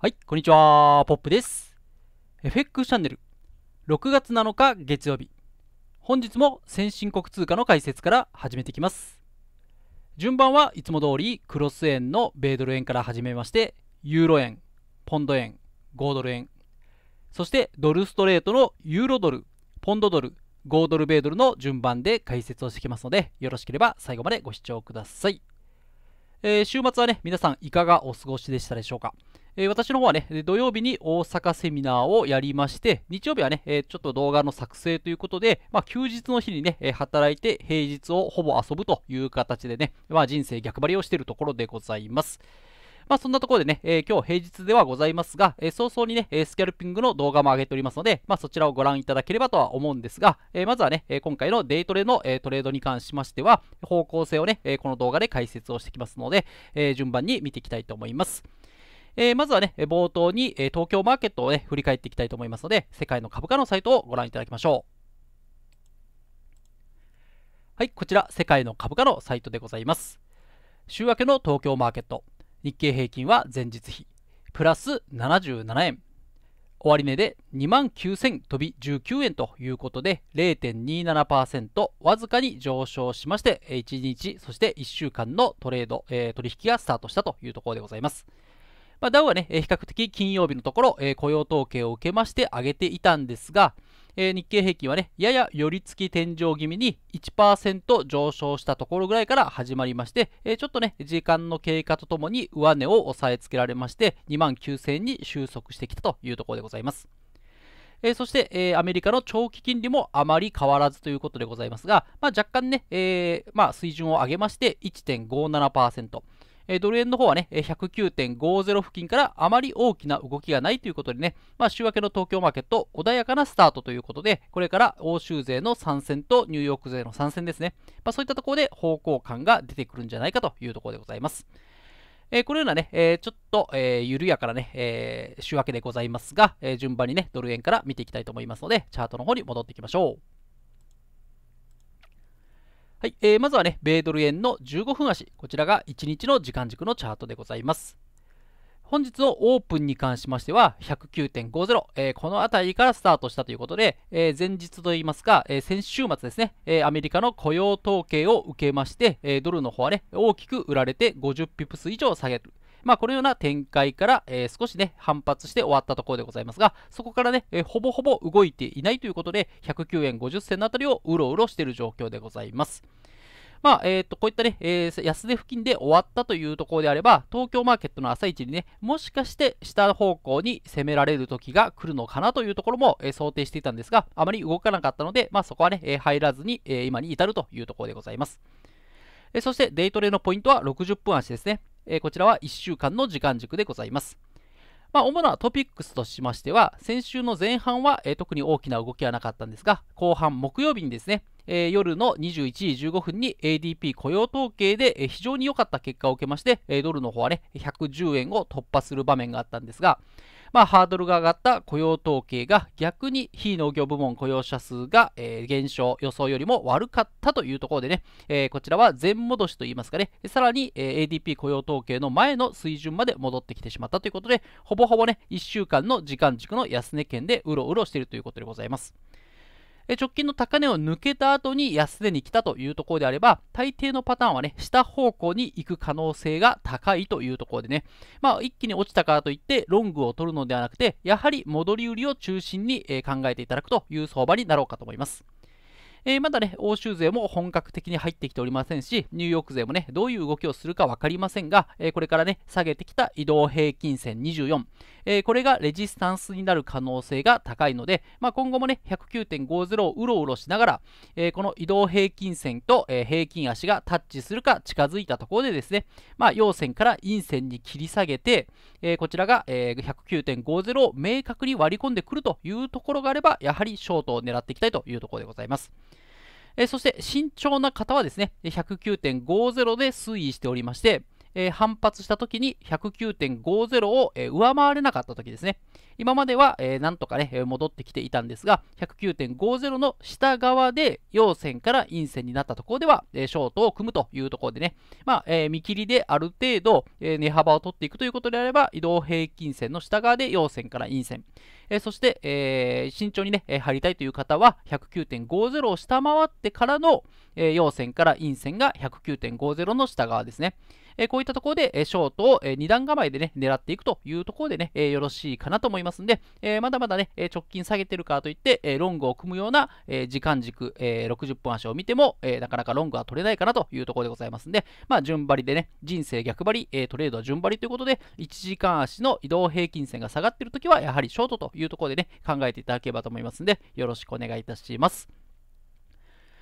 はい、こんにちは、ポップです。FX チャンネル、6月7日月曜日。本日も先進国通貨の解説から始めていきます。順番はいつも通り、クロス円の米ドル円から始めまして、ユーロ円、ポンド円、5ドル円、そしてドルストレートのユーロドル、ポンドドル、5ドル米ドルの順番で解説をしていきますので、よろしければ最後までご視聴ください。えー、週末はね、皆さんいかがお過ごしでしたでしょうか。えー、私の方はね、土曜日に大阪セミナーをやりまして、日曜日はね、えー、ちょっと動画の作成ということで、まあ、休日の日にね、え働いて平日をほぼ遊ぶという形でね、まあ、人生逆張りをしているところでございます。まあそんなところでね、えー、今日平日ではございますが、えー、早々にね、えスキャルピングの動画も上げておりますので、まあそちらをご覧いただければとは思うんですが、えまずはね、え今回のデイトレの、えトレードに関しましては、方向性をね、えこの動画で解説をしてきますので、え順番に見ていきたいと思います。えー、まずはね、冒頭に、え東京マーケットをね、振り返っていきたいと思いますので、世界の株価のサイトをご覧いただきましょう。はい、こちら、世界の株価のサイトでございます。週明けの東京マーケット、日経平均は前日比、プラス77円。終値で2万9000飛び19円ということで0.27%わずかに上昇しまして1日そして1週間のトレード、えー、取引がスタートしたというところでございます。まあ、ダウはね、比較的金曜日のところ、えー、雇用統計を受けまして上げていたんですが、えー、日経平均はね、やや寄り付き天井気味に1%上昇したところぐらいから始まりまして、えー、ちょっとね、時間の経過とともに上値を押さえつけられまして、2万9000円に収束してきたというところでございます。えー、そして、えー、アメリカの長期金利もあまり変わらずということでございますが、まあ、若干ね、えーまあ、水準を上げまして1.57%。えドル円の方はね、109.50付近からあまり大きな動きがないということでね、まあ、週明けの東京マーケット、穏やかなスタートということで、これから欧州勢の参戦とニューヨーク勢の参戦ですね、まあ、そういったところで方向感が出てくるんじゃないかというところでございます。えー、このようなね、えー、ちょっと、えー、緩やかなね、え週明けでございますが、え順番にね、ドル円から見ていきたいと思いますので、チャートの方に戻っていきましょう。はい、えー、まずはね、米ドル円の15分足。こちらが1日の時間軸のチャートでございます。本日のオープンに関しましては109.50、えー、この辺りからスタートしたということで、えー、前日といいますか、えー、先週末ですね、えアメリカの雇用統計を受けまして、えドルの方はね、大きく売られて50ピプス以上下げる。まあ、このような展開から、えー、少しね、反発して終わったところでございますが、そこからね、えー、ほぼほぼ動いていないということで、109円50銭のあたりをうろうろしている状況でございます。まあ、えっ、ー、と、こういったね、えー、安値付近で終わったというところであれば、東京マーケットの朝一にね、もしかして下方向に攻められる時が来るのかなというところも、えー、想定していたんですが、あまり動かなかったので、まあそこはね、えー、入らずに、えー、今に至るというところでございます。えそして、デイトレのポイントは60分足ですね。えこちらは1週間の時間軸でございます。まあ、主なトピックスとしましては、先週の前半は、え特に大きな動きはなかったんですが、後半木曜日にですね、えー、夜の21時15分に ADP 雇用統計で、えー、非常に良かった結果を受けまして、えー、ドルの方はね、110円を突破する場面があったんですが、まあ、ハードルが上がった雇用統計が逆に非農業部門雇用者数が、えー、減少予想よりも悪かったというところでね、えー、こちらは全戻しといいますかね、さらに、えー、ADP 雇用統計の前の水準まで戻ってきてしまったということで、ほぼほぼね、1週間の時間軸の安値圏でうろうろしているということでございます。え直近の高値を抜けた後に安値に来たというところであれば、大抵のパターンはね、下方向に行く可能性が高いというところでね、まあ、一気に落ちたからといって、ロングを取るのではなくて、やはり戻り売りを中心に、え考えていただくという相場になろうかと思います。えー、まだね、欧州勢も本格的に入ってきておりませんし、ニューヨーク勢もね、どういう動きをするか分かりませんが、えー、これからね、下げてきた移動平均線24、えー、これがレジスタンスになる可能性が高いので、まあ、今後もね、109.50をうろうろしながら、えこの移動平均線と、え平均足がタッチするか近づいたところでですね、まあ、陽線から陰線に切り下げて、えこちらが、え109.50を明確に割り込んでくるというところがあれば、やはりショートを狙っていきたいというところでございます。えそして、慎重な方はですね、109.50で推移しておりまして、えー、反発した時に109.50を、えー、上回れなかった時ですね。今までは、えー、なんとかね、戻ってきていたんですが、109.50の下側で陽線から陰線になったところでは、えー、ショートを組むというところでね、まあ、えー、見切りである程度、えー、値幅を取っていくということであれば、移動平均線の下側で陽線から陰線、えー、そして、えー、慎重にね、りたいという方は、109.50を下回ってからの、えー、陽線から陰線が109.50の下側ですね。えこういったところで、えショートを、え2段構えでね、狙っていくというところでね、えよろしいかなと思いますんで、えまだまだね、え直近下げてるからといって、えロングを組むような、え時間軸、え60分足を見ても、えなかなかロングは取れないかなというところでございますんで、まあ、順張りでね、人生逆張り、えトレードは順張りということで、1時間足の移動平均線が下がってるときは、やはりショートというところでね、考えていただければと思いますんで、よろしくお願いいたします。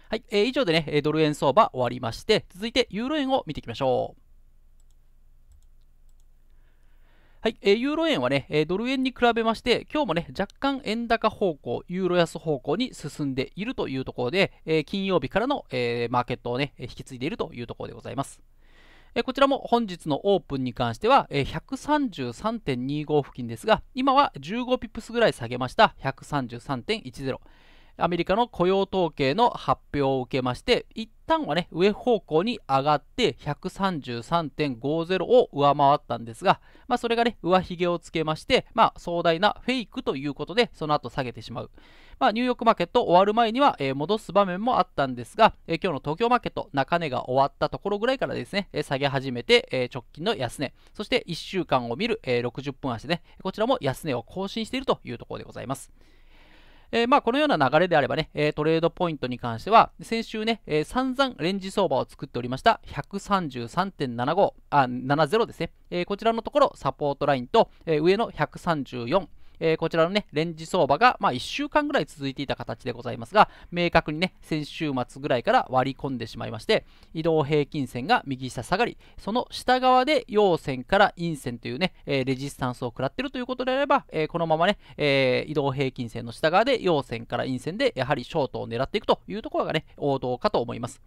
はい、えー、以上でね、ドル円相場終わりまして、続いてユーロ円を見ていきましょう。はい、えー、ユーロ円はね、えー、ドル円に比べまして、今日もね、若干円高方向、ユーロ安方向に進んでいるというところで、えー、金曜日からの、えマーケットをね、引き継いでいるというところでございます。えこちらも本日のオープンに関しては、え133.25付近ですが、今は15ピップスぐらい下げました、133.10。アメリカの雇用統計の発表を受けまして、一旦はね、上方向に上がって133.50を上回ったんですが、まあ、それがね、上髭をつけまして、まあ、壮大なフェイクということで、その後下げてしまう。まあ、ニューヨークマーケット終わる前には、えー、戻す場面もあったんですが、えー、今日の東京マーケット、中値が終わったところぐらいからですね、えー、下げ始めて、え直近の安値、そして1週間を見る、え60分足ね、こちらも安値を更新しているというところでございます。えー、まあ、このような流れであればね、えー、トレードポイントに関しては、先週ね、えー、散々レンジ相場を作っておりました、133.75、あ、70ですね。えこちらのところ、サポートラインと、え上の134、えー、こちらのね、レンジ相場が、まあ、1週間ぐらい続いていた形でございますが、明確にね、先週末ぐらいから割り込んでしまいまして、移動平均線が右下下がり、その下側で陽線から陰線というね、えー、レジスタンスを食らっているということであれば、えー、このままね、え移動平均線の下側で陽線から陰線で、やはりショートを狙っていくというところがね、王道かと思います。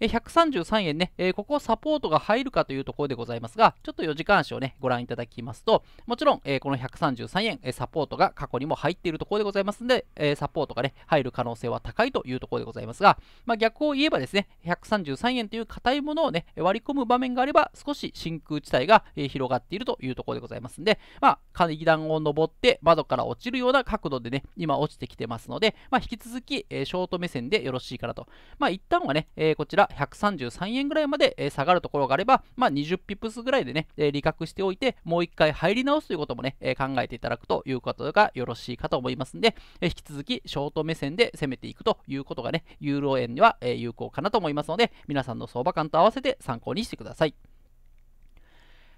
え133円ね、えここサポートが入るかというところでございますが、ちょっと4時間足をね、ご覧いただきますと、もちろん、えこの133円、えサポートが過去にも入っているところでございますので、えサポートがね、入る可能性は高いというところでございますが、まあ、逆を言えばですね、133円という硬いものをね、割り込む場面があれば、少し真空地帯が、え広がっているというところでございますので、まあ、階段を上って窓から落ちるような角度でね、今落ちてきてますので、まあ、引き続き、えショート目線でよろしいかなと。まあ、一旦はね、えこちら、133円ぐらいまで下がるところがあれば、まあ、20ピプスぐらいでね、利確しておいて、もう一回入り直すということもね、考えていただくということがよろしいかと思いますんで、引き続きショート目線で攻めていくということがね、ユーロ円には有効かなと思いますので、皆さんの相場感と合わせて参考にしてください。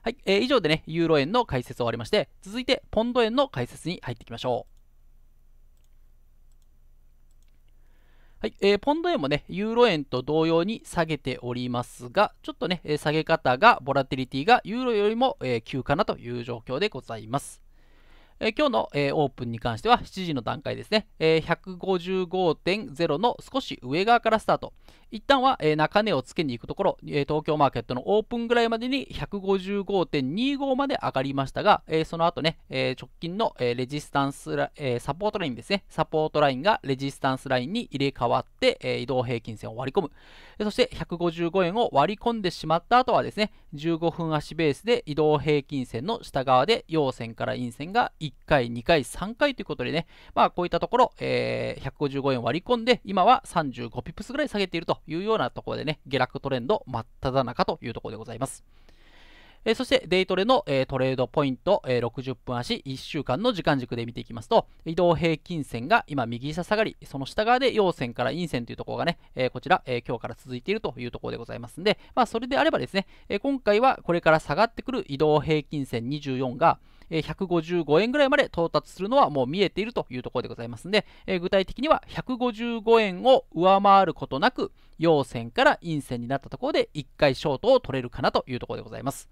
はい、えー、以上でね、ユーロ円の解説を終わりまして、続いてポンド円の解説に入っていきましょう。はい、えー、ポンド円もね、ユーロ円と同様に下げておりますが、ちょっとね、下げ方が、ボラティリティがユーロよりも、えー、急かなという状況でございます。え今日の、えオープンに関しては7時の段階ですね、え155.0の少し上側からスタート、一旦は、中値をつけに行くところ、東京マーケットのオープンぐらいまでに155.25まで上がりましたが、その後ね、直近の、レジスタンスラ、サポートラインですね、サポートラインがレジスタンスラインに入れ替わって、移動平均線を割り込む、そして155円を割り込んでしまった後はですね、15分足ベースで移動平均線の下側で陽線から陰線が1回、2回、3回ということでね、まあこういったところ、155円割り込んで、今は35ピプスぐらい下げているというようなところでね、下落トレンド真っ只中というところでございます。えー、そして、デイトレの、えー、トレードポイント、えー、60分足、1週間の時間軸で見ていきますと、移動平均線が今、右下下がり、その下側で陽線から陰線というところがね、えこちら、え今日から続いているというところでございますんで、まあ、それであればですね、え今回はこれから下がってくる移動平均線24が、155円ぐらいまで到達するのはもう見えているというところでございますので、えー、具体的には155円を上回ることなく陽線から陰線になったところで1回ショートを取れるかなというところでございます。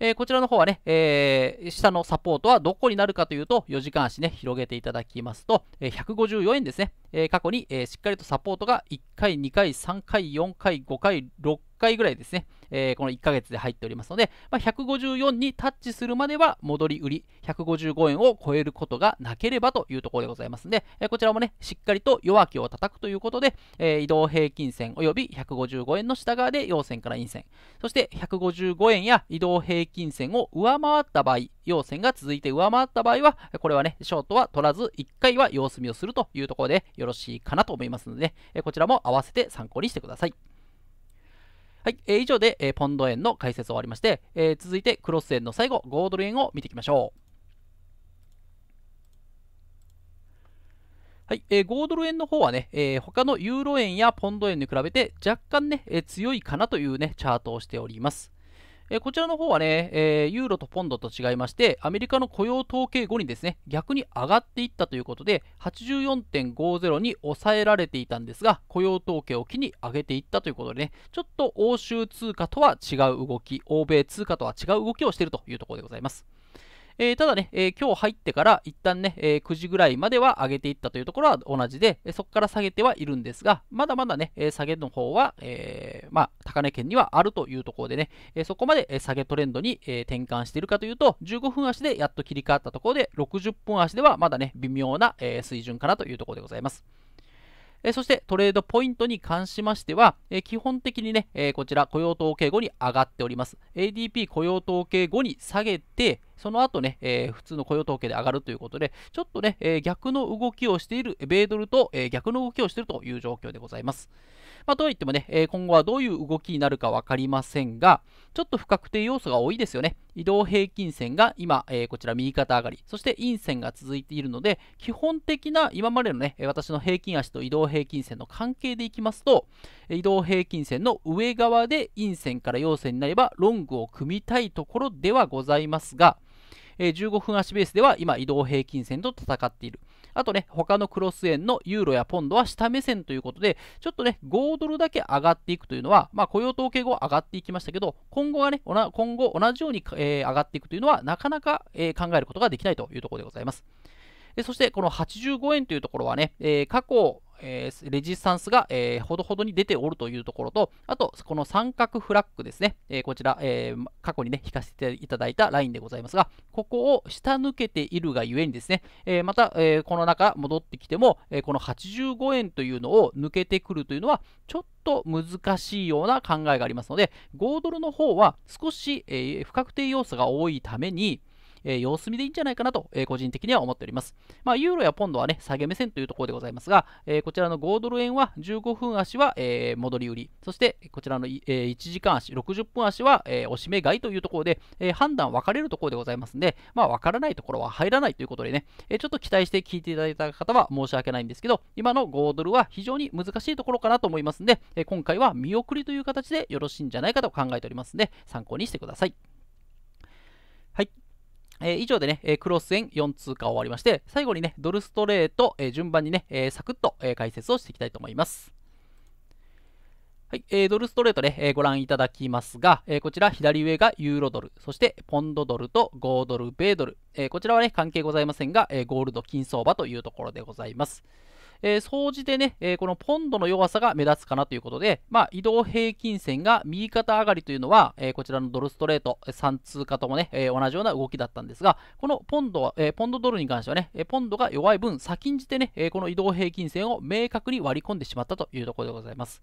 えー、こちらの方はね、えー、下のサポートはどこになるかというと、4時間足ね、広げていただきますと、えー、154円ですね、え過去に、えしっかりとサポートが1回、2回、3回、4回、5回、6回ぐらいですね、えー、この1ヶ月で入っておりますので、まあ、154にタッチするまでは戻り売り、155円を超えることがなければというところでございますので、えー、こちらもね、しっかりと弱気を叩くということで、えー、移動平均線及び155円の下側で陽線から陰線、そして155円や移動平均線を上回った場合、陽線が続いて上回った場合は、これはね、ショートは取らず、1回は様子見をするというところでよろしいかなと思いますので、ね、こちらも合わせて参考にしてください。はい、えー、以上で、えー、ポンド円の解説を終わりまして、えー、続いてクロス円の最後、5ドル円を見ていきましょう。はい、えー、5ドル円の方はね、えー、他のユーロ円やポンド円に比べて若干ね、えー、強いかなというね、チャートをしております。えこちらの方はね、えユーロとポンドと違いまして、アメリカの雇用統計後にですね、逆に上がっていったということで、84.50に抑えられていたんですが、雇用統計を機に上げていったということでね、ちょっと欧州通貨とは違う動き、欧米通貨とは違う動きをしているというところでございます。えー、ただね、えー、今日入ってから一旦ね、えー、9時ぐらいまでは上げていったというところは同じで、そこから下げてはいるんですが、まだまだね、え下げの方は、えまあ、高値圏にはあるというところでね、えそこまで下げトレンドに、え転換しているかというと、15分足でやっと切り替わったところで、60分足ではまだね、微妙な、え水準かなというところでございます。えそしてトレードポイントに関しましては、え基本的にね、えこちら雇用統計後に上がっております。ADP 雇用統計後に下げて、その後ね、えー、普通の雇用統計で上がるということで、ちょっとね、えー、逆の動きをしている、米ドルと、えー、逆の動きをしているという状況でございます。まあ、とはいってもね、え今後はどういう動きになるか分かりませんが、ちょっと不確定要素が多いですよね。移動平均線が今、えこちら右肩上がり、そして陰線が続いているので、基本的な今までのね、私の平均足と移動平均線の関係でいきますと、移動平均線の上側で陰線から陽線になれば、ロングを組みたいところではございますが、え15分足ベースでは今移動平均線と戦っている。あとね、他のクロス円のユーロやポンドは下目線ということで、ちょっとね、5ドルだけ上がっていくというのは、まあ、雇用統計後上がっていきましたけど、今後はね、今後同じように、えー、上がっていくというのは、なかなか、えー、考えることができないというところでございます。そして、この85円というところはね、えー、過去、えー、レジスタンスが、えー、ほどほどに出ておるというところと、あと、この三角フラッグですね、えー、こちら、えー、過去にね、引かせていただいたラインでございますが、ここを下抜けているがゆえにですね、えー、また、えー、この中戻ってきても、えー、この85円というのを抜けてくるというのは、ちょっとと難しいような考えがありますので、5ドルの方は少し、えー、不確定要素が多いために、えー、様子見でいいんじゃないかなと、えー、個人的には思っております。まあ、ユーロやポンドはね、下げ目線というところでございますが、えー、こちらの5ドル円は15分足は、え戻り売り、そしてこちらの、え1時間足、60分足は、え押し目買いというところで、え判断分かれるところでございますので、まあ、分からないところは入らないということでね、えちょっと期待して聞いていただいた方は申し訳ないんですけど、今の5ドルは非常に難しいところかなと思いますので、え今回は見送りという形でよろしいんじゃないかと考えておりますので、参考にしてください。はい。えー、以上でね、えー、クロス円4通貨終わりまして、最後にね、ドルストレート、えー、順番にね、えサクッと、え解説をしていきたいと思います。はい、えー、ドルストレートね、えー、ご覧いただきますが、えー、こちら左上がユーロドル、そしてポンドドルと5ドル、米ドル、えこちらはね、関係ございませんが、えゴールド、金相場というところでございます。えー、総じてね、えー、このポンドの弱さが目立つかなということで、まあ、移動平均線が右肩上がりというのは、えー、こちらのドルストレート3通貨ともね、え同じような動きだったんですが、このポンドは、えポンドドルに関してはね、えポンドが弱い分、先んじてね、えこの移動平均線を明確に割り込んでしまったというところでございます。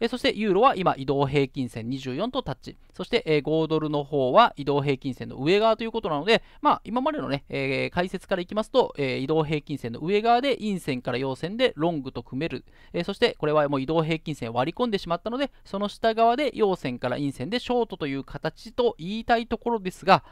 えそしてユーロは今移動平均線24とタッチそして、え5ドルの方は移動平均線の上側ということなので、まあ、今までのね、え解説からいきますと、え移動平均線の上側で陰線から陽線でロングと組める、えそしてこれはもう移動平均線割り込んでしまったのでその下側で陽線から陰線でショートという形と言いたいところですが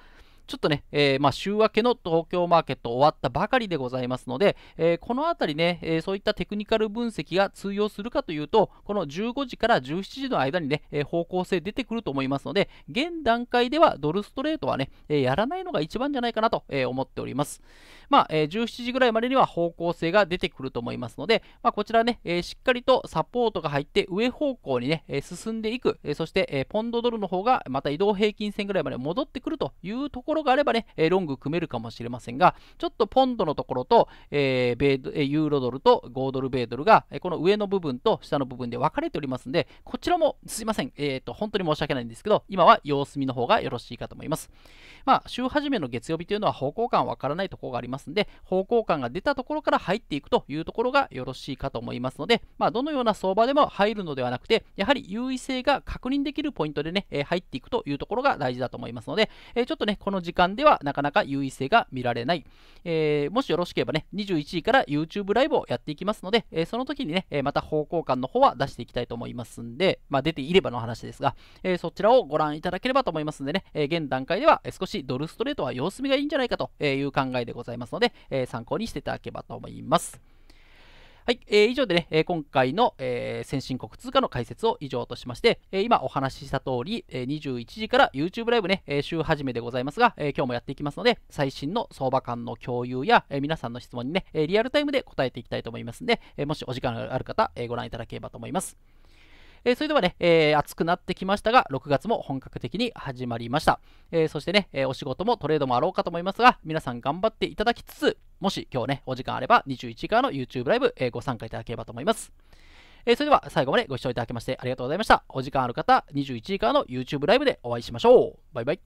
ちょっとね、えー、まあ、週明けの東京マーケット終わったばかりでございますので、えー、このあたりね、えそういったテクニカル分析が通用するかというと、この15時から17時の間にね、え方向性出てくると思いますので、現段階ではドルストレートはね、えやらないのが一番じゃないかなと、え思っております。まあ、え17時ぐらいまでには方向性が出てくると思いますので、まあ、こちらね、えしっかりとサポートが入って上方向にね、え進んでいく、えそして、えポンドドルの方がまた移動平均線ぐらいまで戻ってくるというところろがあればね、えロング組めるかもしれませんが、ちょっとポンドのところと、え米ユーロドルと5ドル、米ドルが、この上の部分と下の部分で分かれておりますので、こちらもすいません、えーと、本当に申し訳ないんですけど、今は様子見の方がよろしいかと思います。まあ、週初めの月曜日というのは方向感わからないところがありますので、方向感が出たところから入っていくというところがよろしいかと思いますので、まあ、どのような相場でも入るのではなくて、やはり優位性が確認できるポイントでね、え入っていくというところが大事だと思いますので、えちょっとね、この時間ではなかなか優位性が見られない、えー、もしよろしければね21時から YouTube ライブをやっていきますので、えー、その時にね、えまた方向感の方は出していきたいと思いますんで、まあ、出ていればの話ですが、えそちらをご覧いただければと思いますんでね、え現段階では少しドルストレートは様子見がいいんじゃないかという考えでございますので、え参考にしていただければと思います。はい、えー、以上でね、えー、今回の、えー、先進国通貨の解説を以上としまして、えー、今お話しした通り、えー、21時から YouTube ライブね、えー、週始めでございますが、えー、今日もやっていきますので、最新の相場感の共有や、えー、皆さんの質問にね、えリアルタイムで答えていきたいと思いますので、えー、もしお時間がある方、えー、ご覧いただければと思います。えー、それではね、えー、暑くなってきましたが、6月も本格的に始まりました。えー、そしてね、えお仕事もトレードもあろうかと思いますが、皆さん頑張っていただきつつ、もし今日ね、お時間あれば21時からの YouTube ライブ、えご参加いただければと思います。えそれでは最後までご視聴いただきましてありがとうございました。お時間ある方、21時からの YouTube ライブでお会いしましょう。バイバイ。